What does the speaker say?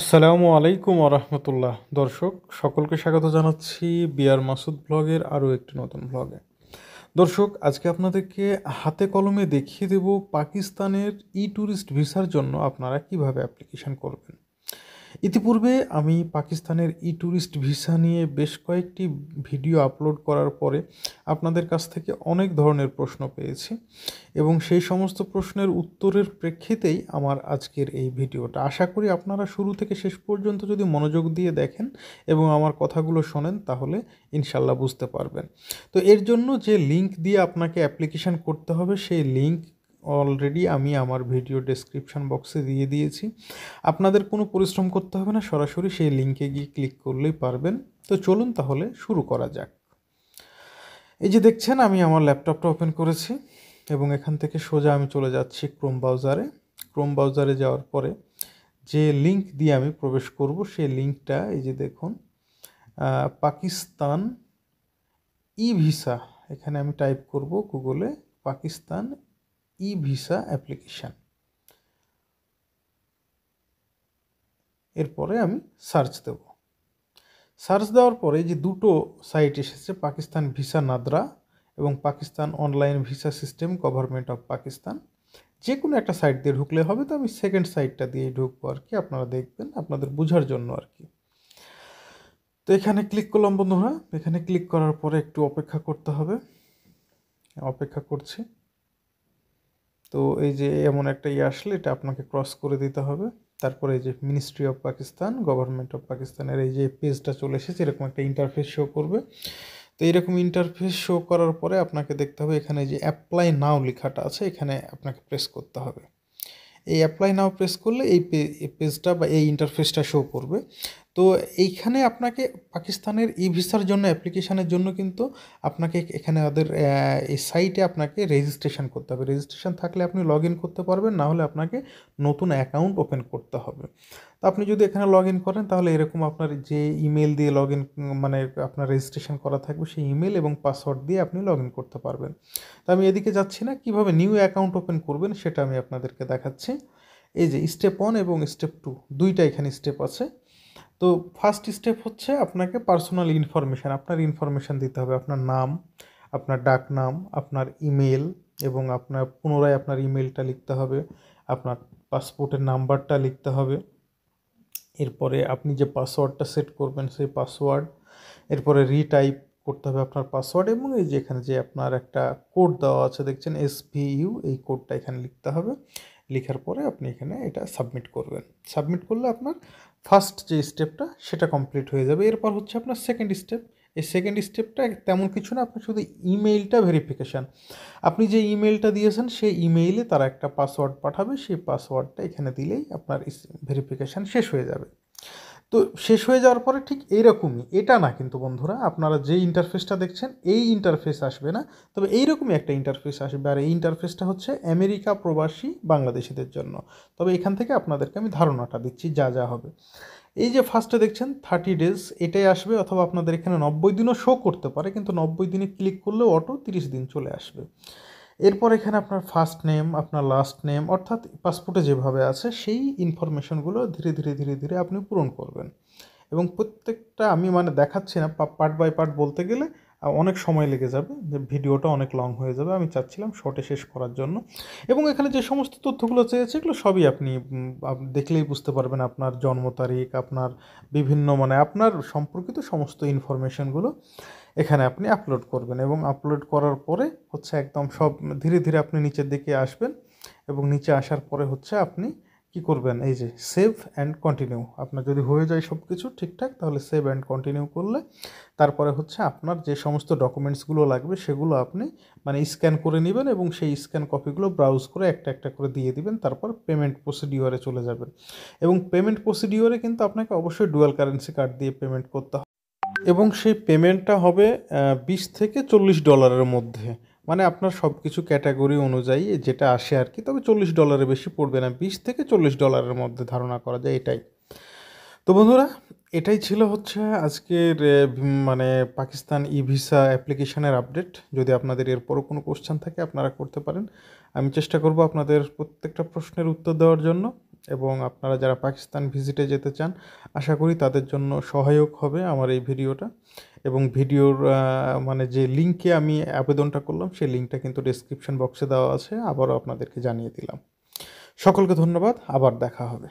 আসসালামু আলাইকুম আরহামতুল্লাহ দর্শক সকলকে স্বাগত জানাচ্ছি বিয়ার মাসুদ ব্লগের আরও একটি নতুন ব্লগে দর্শক আজকে আপনাদেরকে হাতে কলমে দেখিয়ে দেব পাকিস্তানের ই ট্যুরিস্ট ভিসার জন্য আপনারা কিভাবে অ্যাপ্লিকেশান করবেন ইতিপূর্বে আমি পাকিস্তানের ই ট্যুরিস্ট ভিসা নিয়ে বেশ কয়েকটি ভিডিও আপলোড করার পরে আপনাদের কাছ থেকে অনেক ধরনের প্রশ্ন পেয়েছি এবং সেই সমস্ত প্রশ্নের উত্তরের প্রেক্ষিতেই আমার আজকের এই ভিডিওটা আশা করি আপনারা শুরু থেকে শেষ পর্যন্ত যদি মনোযোগ দিয়ে দেখেন এবং আমার কথাগুলো শোনেন তাহলে ইনশাল্লাহ বুঝতে পারবেন তো এর জন্য যে লিঙ্ক দিয়ে আপনাকে অ্যাপ্লিকেশান করতে হবে সেই লিঙ্ক অলরেডি আমি আমার ভিডিও ডেসক্রিপশান বক্সে দিয়ে দিয়েছি আপনাদের কোনো পরিশ্রম করতে হবে না সরাসরি সেই লিঙ্কে গিয়ে ক্লিক করলেই পারবেন তো চলুন তাহলে শুরু করা যাক এই যে দেখছেন আমি আমার ল্যাপটপটা ওপেন করেছি এবং এখান থেকে সোজা আমি চলে যাচ্ছি ক্রোম ব্রাউজারে ক্রোম ব্রাউজারে যাওয়ার পরে যে লিঙ্ক দিয়ে আমি প্রবেশ করব সেই লিঙ্কটা এই যে দেখুন পাকিস্তান ই ভিসা এখানে আমি টাইপ করব গুগলে পাকিস্তান ই ভিসা অ্যাপ্লিকেশান এরপরে আমি সার্চ দেব সার্চ দেওয়ার পরে যে দুটো সাইট এসেছে পাকিস্তান ভিসা নাদরা এবং Pakistan online visa system government of Pakistan যে কোনো একটা সাইট দিয়ে ঢুকলে হবে তো আমি সেকেন্ড সাইটটা দিয়ে ঢুকবো আর কি আপনারা দেখবেন আপনাদের বোঝার জন্য আর কি তো এখানে ক্লিক করলাম বন্ধুরা এখানে ক্লিক করার পরে একটু অপেক্ষা করতে হবে অপেক্ষা করছি তো এই যে এমন একটা ইয়ে আসলে এটা আপনাকে ক্রস করে দিতে হবে তারপরে এই যে ministry of Pakistan government of পাকিস্তানের এই যে পেজটা চলে এসেছে এরকম একটা ইন্টারফেস শো করবে তো এরকম ইন্টারফেস শো করার পরে আপনাকে দেখতে হবে এখানে যে অ্যাপ্লাই নাও লেখাটা আছে এখানে আপনাকে প্রেস করতে হবে এই অ্যাপ্লাই নাও প্রেস করলে এই পেজটা বা এই ইন্টারফেসটা শো করবে তো এইখানে আপনাকে পাকিস্তানের ই ভিসার জন্য অ্যাপ্লিকেশানের জন্য কিন্তু আপনাকে এখানে ওদের এই সাইটে আপনাকে রেজিস্ট্রেশন করতে হবে রেজিস্ট্রেশন থাকলে আপনি লগ ইন করতে পারবেন না হলে আপনাকে নতুন অ্যাকাউন্ট ওপেন করতে হবে তো আপনি যদি এখানে লগ ইন করেন তাহলে এরকম আপনার যে ইমেল দিয়ে লগ ইন মানে আপনার রেজিস্ট্রেশন করা থাকবে সেই ইমেল এবং পাসওয়ার্ড দিয়ে আপনি লগ ইন করতে পারবেন তো আমি এদিকে যাচ্ছি না কীভাবে নিউ অ্যাকাউন্ট ওপেন করবেন সেটা আমি আপনাদেরকে দেখাচ্ছি এই যে স্টেপ ওয়ান এবং স্টেপ টু দুইটা এখানে স্টেপ আছে তো ফার্স্ট স্টেপ হচ্ছে আপনাকে পার্সোনাল ইনফরমেশান আপনার ইনফরমেশান দিতে হবে আপনার নাম আপনার ডাকনাম আপনার ইমেল এবং আপনার পুনরায় আপনার ইমেলটা লিখতে হবে আপনার পাসপোর্টের নাম্বারটা লিখতে হবে এরপরে আপনি যে পাসওয়ার্ডটা সেট করবেন সেই পাসওয়ার্ড এরপরে রিটাইপ করতে হবে আপনার পাসওয়ার্ড এবং এই যে এখানে যে আপনার একটা কোড দেওয়া আছে দেখছেন ইউ এই কোডটা এখানে লিখতে হবে লেখার পরে আপনি এখানে এটা সাবমিট করবেন সাবমিট করলে আপনার ফার্স্ট যে স্টেপটা সেটা কমপ্লিট হয়ে যাবে এরপর হচ্ছে আপনার সেকেন্ড স্টেপ এই সেকেন্ড স্টেপটা তেমন কিছু না আপনার শুধু ইমেইলটা ভেরিফিকেশান আপনি যে ইমেইলটা দিয়েছেন সেই ইমেইলে তারা একটা পাসওয়ার্ড পাঠাবে সেই পাসওয়ার্ডটা এখানে দিলেই আপনার ভেরিফিকেশান শেষ হয়ে যাবে তো শেষ হয়ে যাওয়ার পরে ঠিক এইরকমই এটা না কিন্তু বন্ধুরা আপনারা যে ইন্টারফেসটা দেখছেন এই ইন্টারফেস আসবে না তবে এইরকমই একটা ইন্টারফেস আসবে আর এই ইন্টারফেসটা হচ্ছে আমেরিকা প্রবাসী বাংলাদেশিদের জন্য তবে এখান থেকে আপনাদেরকে আমি ধারণাটা দিচ্ছি যা যা হবে এই যে ফার্স্টে দেখছেন থার্টি ডেজ এটাই আসবে অথবা আপনাদের এখানে নব্বই দিনও শো করতে পারে কিন্তু নব্বই দিনে ক্লিক করলে অটো তিরিশ দিন চলে আসবে এরপর এখানে আপনার ফার্স্ট নেম আপনার লাস্ট নেম অর্থাৎ পাসপোর্টে যেভাবে আছে সেই ইনফরমেশনগুলো ধীরে ধীরে ধীরে ধীরে আপনি পূরণ করবেন এবং প্রত্যেকটা আমি মানে দেখাচ্ছি না পার্ট বাই পার্ট বলতে গেলে অনেক সময় লেগে যাবে যে ভিডিওটা অনেক লং হয়ে যাবে আমি চাচ্ছিলাম শর্টে শেষ করার জন্য এবং এখানে যে সমস্ত তথ্যগুলো চেয়েছে এগুলো সবই আপনি দেখলেই বুঝতে পারবেন আপনার জন্ম তারিখ আপনার বিভিন্ন মানে আপনার সম্পর্কিত সমস্ত ইনফরমেশনগুলো এখানে আপনি আপলোড করবেন এবং আপলোড করার পরে হচ্ছে একদম সব ধীরে ধীরে আপনি নিচের দিকে আসবেন এবং নিচে আসার পরে হচ্ছে আপনি কি করবেন এই যে সেভ অ্যান্ড কন্টিনিউ আপনার যদি হয়ে যায় সব কিছু ঠিকঠাক তাহলে সেভ অ্যান্ড কন্টিনিউ করলে তারপরে হচ্ছে আপনার যে সমস্ত ডকুমেন্টসগুলো লাগবে সেগুলো আপনি মানে স্ক্যান করে নেবেন এবং সেই স্ক্যান কপিগুলো ব্রাউজ করে একটা একটা করে দিয়ে দিবেন তারপর পেমেন্ট প্রসিডিওরে চলে যাবেন এবং পেমেন্ট প্রসিডিওরে কিন্তু আপনাকে অবশ্যই ডুয়াল কারেন্সি কার্ড দিয়ে পেমেন্ট করতে এবং সেই পেমেন্টটা হবে বিশ থেকে চল্লিশ ডলারের মধ্যে মানে আপনার সব কিছু ক্যাটাগরি অনুযায়ী যেটা আসে আর কি তবে চল্লিশ ডলারের বেশি পড়বে না বিশ থেকে চল্লিশ ডলারের মধ্যে ধারণা করা যায় এটাই তো বন্ধুরা এটাই ছিল হচ্ছে আজকের মানে পাকিস্তান ই ভিসা অ্যাপ্লিকেশানের আপডেট যদি আপনাদের এরপরও কোনো কোশ্চেন থাকে আপনারা করতে পারেন আমি চেষ্টা করব আপনাদের প্রত্যেকটা প্রশ্নের উত্তর দেওয়ার জন্য এবং আপনারা যারা পাকিস্তান ভিজিটে যেতে চান আশা করি তাদের জন্য সহায়ক হবে আমার এই ভিডিওটা এবং ভিডিওর মানে যে লিঙ্কে আমি আবেদনটা করলাম সেই লিঙ্কটা কিন্তু ডিসক্রিপশন বক্সে দেওয়া আছে আবারও আপনাদেরকে জানিয়ে দিলাম সকলকে ধন্যবাদ আবার দেখা হবে